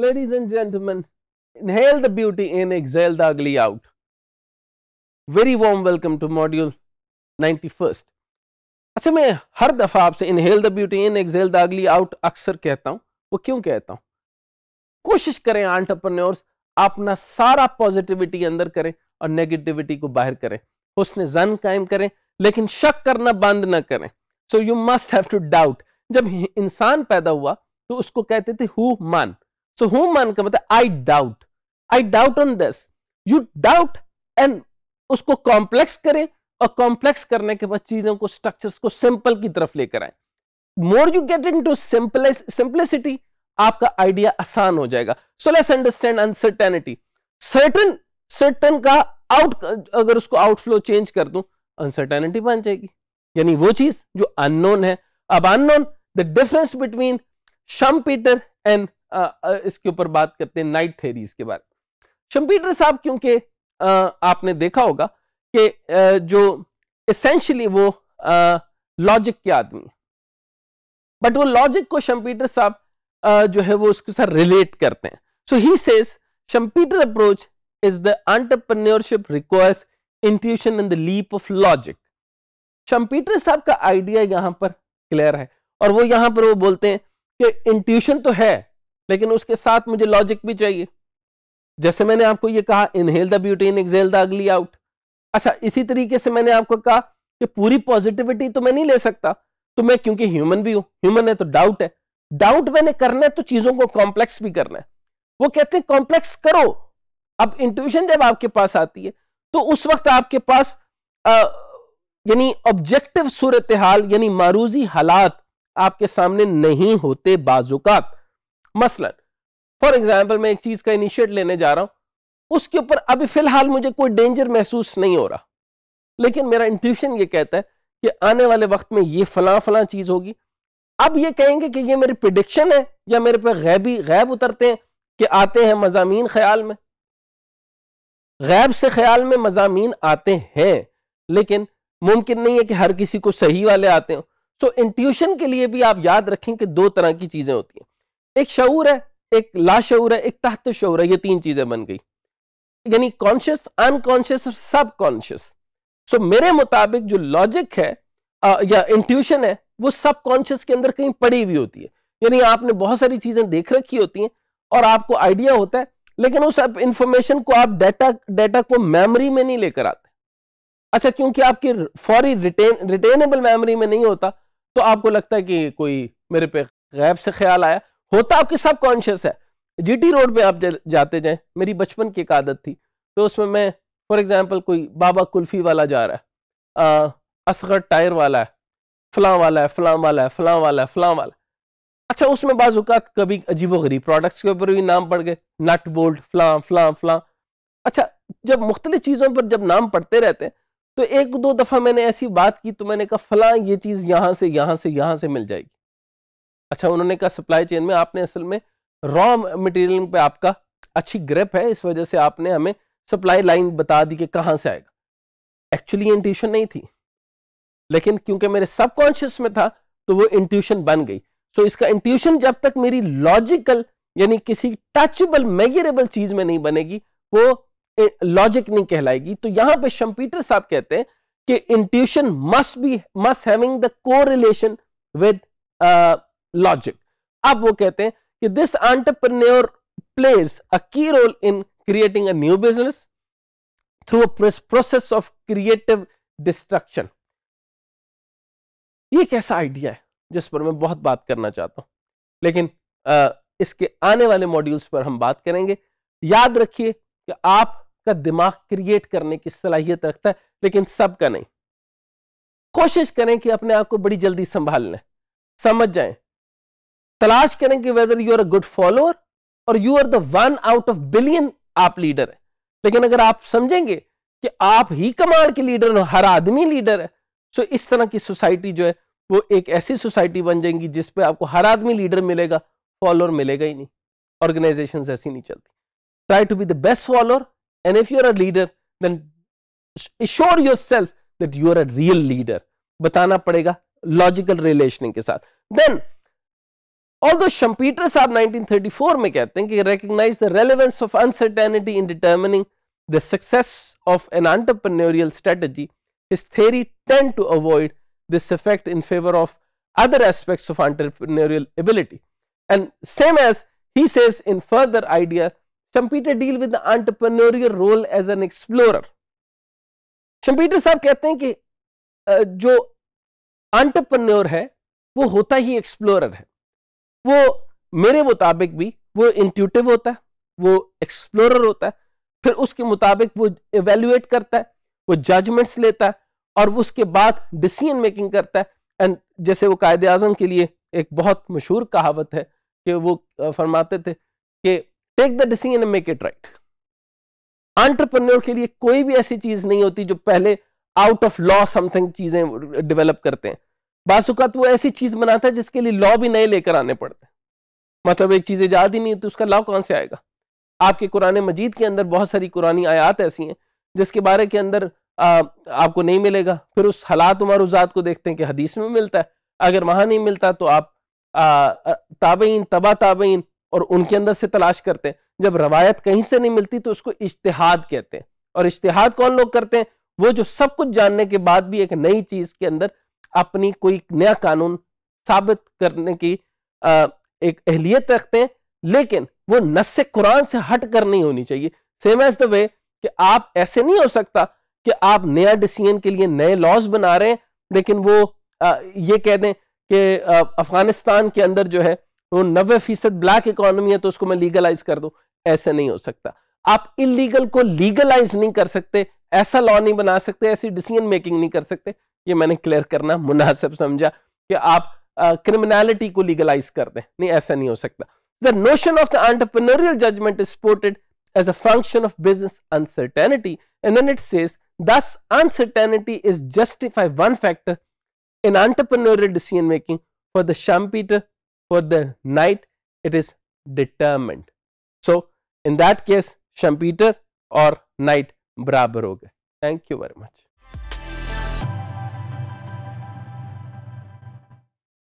ladies and gentlemen, inhale the beauty in, exhale the ugly out. Very warm welcome to module 91st अच्छा मैं हर दफ़ा आपसे inhale the beauty in exhale the ugly out अक्सर कहता हूँ वो क्यों कहता हूँ कोशिश करें आंटरप्रन्योर्स अपना सारा पॉजिटिविटी अंदर करें और नेगेटिविटी को बाहर करें उसने जन कायम करें लेकिन शक करना बंद ना करें so you must have to doubt जब इंसान पैदा हुआ तो उसको कहते थे हु मान सो हूं मान का मतलब I doubt I doubt on this you doubt and उसको कॉम्प्लेक्स करें और कॉम्प्लेक्स करने के बाद चीजों को स्ट्रक्चर्स को सिंपल की तरफ लेकर आए more you get into simplicity आपका आइडिया आसान हो जाएगा so less understand uncertainty certain certain का आउट अगर उसको आउटफ्लो चेंज कर दूं अनसर्टेनिटी बन जाएगी यानी वो चीज जो अननोन है अब unknown the difference between Schumpeter and इसके ऊपर बात करते हैं नाइट थेरीज के बारे में शम्पीटर साहब क्योंकि आपने देखा होगा कि जो इसेंशली वो लॉजिक के आदमी बट वो लॉजिक को शम्पीटर साहब जो है वो उसके साथ रिलेट करते हैं so he says Schumpeter approach is the entrepreneurship requires intuition in the leap of logic Schumpeter साहब का आइडिया यहां पर क्लियर है और वो यहां पर वो बोलते हैं कि इंट्यूशन तो है लेकिन उसके साथ मुझे लॉजिक भी चाहिए जैसे मैंने आपको ये कहा inhale the beauty in exhale the ugly out अच्छा इसी तरीके से मैंने आपको कहा कि पूरी पॉजिटिविटी तो मैं नहीं ले सकता तो मैं क्योंकि ह्यूमन भी हूं ह्यूमन है तो डाउट है डाउट मैंने करना है तो चीजों को कॉम्प्लेक्स भी करना है वो कहते हैं कॉम्प्लेक्स करो अब इंट्यूशन जब आपके पास आती है तो उस वक्त आपके पास यानी ऑब्जेक्टिव सूरत हाल यानी मारूजी हालात आपके सामने नहीं होते बाजुकात मसलन फॉर एग्जाम्पल मैं एक चीज का इनिशिएट लेने जा रहा हूं उसके ऊपर अभी फिलहाल मुझे कोई डेंजर महसूस नहीं हो रहा लेकिन मेरा इंट्यूशन ये कहता है कि आने वाले वक्त में ये फला फला चीज होगी अब ये कहेंगे कि ये मेरी प्रिडिक्शन है या मेरे पे गैबी गैब उतरते हैं कि आते हैं मजामी ख्याल में गैब से ख्याल में मजामी आते हैं लेकिन मुमकिन नहीं है कि हर किसी को सही वाले आते हो सो इंट्यूशन के लिए भी आप याद रखें कि दो तरह की चीजें होती हैं एक शऊर है एक लाशूर है एक तहत शूर है ये तीन चीजें बन गई यानी कॉन्शियस अनकॉन्शियस और सब कॉन्शियस सो मेरे मुताबिक जो लॉजिक है आ, या इंट्यूशन है वो सब कॉन्शियस के अंदर कहीं पड़ी हुई होती है यानी आपने बहुत सारी चीजें देख रखी होती हैं और आपको आइडिया होता है लेकिन उस इंफॉर्मेशन को आप डेटा डेटा को मेमोरी में नहीं लेकर आते अच्छा क्योंकि आपकी फौरी रिटेन रिटेनेबल मेमोरी में नहीं होता तो आपको लगता है कि कोई मेरे पे गैब से ख्याल आया होता आपके सब कॉन्शियस है जीटी रोड पे आप जाते जाए मेरी बचपन की एक आदत थी तो उसमें मैं फॉर एग्जांपल कोई बाबा कुल्फी वाला जा रहा है असगर टायर वाला है फलां वाला है फलां वाला है फलां वाला है फलां वाला अच्छा उसमें बाजूकात कभी अजीबो गरीब प्रोडक्ट्स के ऊपर भी नाम पड़ गए नट बोल्ट फलां फलां फलां अच्छा जब मुख्तलि चीज़ों पर जब नाम पढ़ते रहते हैं तो एक दो दफ़ा मैंने ऐसी बात की तो मैंने कहा फलां ये चीज़ यहाँ से यहाँ से यहाँ से मिल जाएगी अच्छा उन्होंने कहा सप्लाई चेन में आपने असल में रॉ मटेरियल पे आपका अच्छी ग्रिप है इस वजह से आपने हमें सप्लाई लाइन बता दी कि कहाँ से आएगा एक्चुअली ये इंट्यूशन नहीं थी लेकिन क्योंकि मेरे सबकॉन्शियस में था तो वो इंट्यूशन बन गई सो so, इसका इंट्यूशन जब तक मेरी लॉजिकल यानी किसी टचबल मेजरेबल चीज में नहीं बनेगी वो लॉजिक नहीं कहलाएगी तो यहां पे शम्पीटर साहब कहते हैं कि intuition must be must having the correlation with logic अब वो कहते हैं कि this entrepreneur plays a key role in creating a new business through process of creative destruction ये कैसा ऐसा आइडिया है जिस पर मैं बहुत बात करना चाहता हूं लेकिन आ, इसके आने वाले मॉड्यूल्स पर हम बात करेंगे याद रखिए कि आपका दिमाग क्रिएट करने की सलाहियत रखता है लेकिन सबका नहीं कोशिश करें कि अपने आप को बड़ी जल्दी संभाल लें समझ जाएं तलाश करें कि whether you are a good follower और you are the one out of billion आप लीडर है लेकिन अगर आप समझेंगे कि आप ही कमाल के लीडर हो हर आदमी लीडर है सो इस तरह की सोसाइटी जो है वो एक ऐसी सोसाइटी बन जाएगी जिसपे आपको हर आदमी लीडर मिलेगा फॉलोअर मिलेगा ही नहीं ऑर्गेनाइजेशन ऐसी नहीं चलती try to be the best follower and if you're a leader then ensure yourself that you are a real leader बताना पड़ेगा लॉजिकल रिलेशनिंग के साथ देन Although Schumpeter साहब 1934 mein kehte hain ki recognize the relevance of uncertainty in determining the success of an entrepreneurial strategy, his theory tend to avoid this effect in favor of other aspects of entrepreneurial ability. And same as he says in further idea, Schumpeter deal with the entrepreneurial role as an explorer. Schumpeter साहब कहते हैं कि jo entrepreneur hai wo hota hi explorer hai वो मेरे मुताबिक भी वो intuitive होता है वो एक्सप्लोरर होता है फिर उसके मुताबिक वो एवेल्युएट करता है वो जजमेंट्स लेता है और उसके बाद डिसीजन मेकिंग करता है एंड जैसे वो कायदे अजम के लिए एक बहुत मशहूर कहावत है कि वो फरमाते थे कि take the decision make it right entrepreneur के लिए कोई भी ऐसी चीज नहीं होती जो पहले आउट ऑफ लॉ समथिंग चीजें डेवलप करते हैं बासुकात वो ऐसी चीज बनाता है जिसके लिए लॉ भी नए लेकर आने पड़ते हैं मतलब एक चीज़ इजाद ही नहीं तो उसका लॉ कौन से आएगा आपके कुरान मजीद के अंदर बहुत सारी कुरानी आयात ऐसी हैं जिसके बारे के अंदर आ, आपको नहीं मिलेगा फिर उस हालात उमर उजात को देखते हैं कि हदीस में मिलता है अगर वहाँ नहीं मिलता तो आप ताबेन तबा ताबेन और उनके अंदर से तलाश करते हैं जब रवायत कहीं से नहीं मिलती तो उसको इश्तिहाद कहते हैं और इश्तिहाद कौन लोग करते हैं वो जो सब कुछ जानने के बाद भी एक नई चीज़ के अंदर अपनी कोई नया कानून साबित करने की आ, एक अहलियत रखते हैं लेकिन वो नस कुरान से हट कर नहीं होनी चाहिए सेम एज द वे कि आप ऐसे नहीं हो सकता कि आप नया डिसीजन के लिए नए लॉज बना रहे हैं लेकिन वो आ, ये कह दें कि अफगानिस्तान के अंदर जो है वो नबे फीसद ब्लैक इकोनॉमी है तो उसको मैं लीगलाइज कर दूं ऐसे नहीं हो सकता आप इलीगल को लीगलाइज नहीं कर सकते ऐसा लॉ नहीं बना सकते ऐसी डिसीजन मेकिंग नहीं कर सकते ये मैंने क्लियर करना मुनासिब समझा कि आप क्रिमिनलिटी को लीगलाइज कर दें नहीं ऐसा नहीं हो सकता the notion of the entrepreneurial judgment is supported as a function of business uncertainty and then it says thus uncertainty is justify one factor in entrepreneurial decision making for the Schumpeter for the night it is determined so in that case Schumpeter or night barabar ho gaye thank you very much